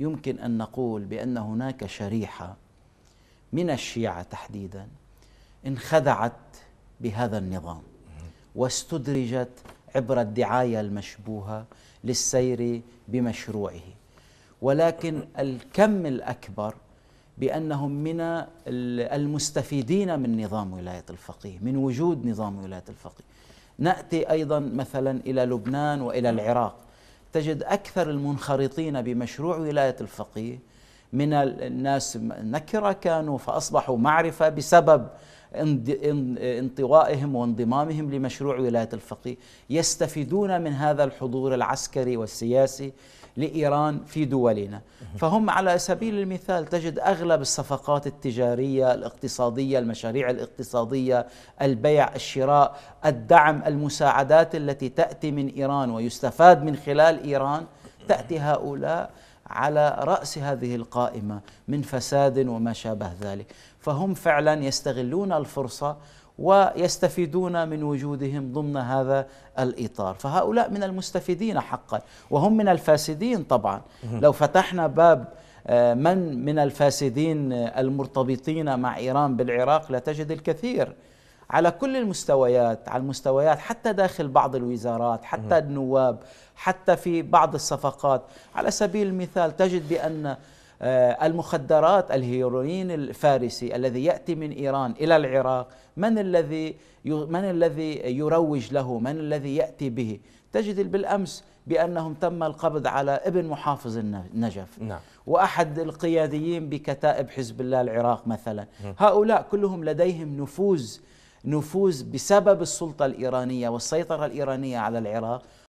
يمكن ان نقول بان هناك شريحه من الشيعه تحديدا انخدعت بهذا النظام واستدرجت عبر الدعايه المشبوهه للسير بمشروعه ولكن الكم الاكبر بانهم من المستفيدين من نظام ولايه الفقيه، من وجود نظام ولايه الفقيه. ناتي ايضا مثلا الى لبنان والى العراق تجد اكثر المنخرطين بمشروع ولايه الفقيه من الناس نكرة كانوا فأصبحوا معرفة بسبب انطوائهم وانضمامهم لمشروع ولاية الفقيه يستفيدون من هذا الحضور العسكري والسياسي لإيران في دولنا فهم على سبيل المثال تجد أغلب الصفقات التجارية الاقتصادية المشاريع الاقتصادية البيع الشراء الدعم المساعدات التي تأتي من إيران ويستفاد من خلال إيران تأتي هؤلاء على راس هذه القائمه من فساد وما شابه ذلك فهم فعلا يستغلون الفرصه ويستفيدون من وجودهم ضمن هذا الاطار، فهؤلاء من المستفيدين حقا وهم من الفاسدين طبعا، لو فتحنا باب آه، من من الفاسدين آه، المرتبطين مع ايران بالعراق لتجد الكثير على كل المستويات على المستويات حتى داخل بعض الوزارات حتى النواب حتى في بعض الصفقات على سبيل المثال تجد بأن آه، المخدرات الهيروين الفارسي الذي ياتي من ايران الى العراق من الذي من الذي يروج له من الذي ياتي به تجد بالامس بانهم تم القبض على ابن محافظ النجف نعم. واحد القياديين بكتائب حزب الله العراق مثلا هؤلاء كلهم لديهم نفوذ نفوذ بسبب السلطه الايرانيه والسيطره الايرانيه على العراق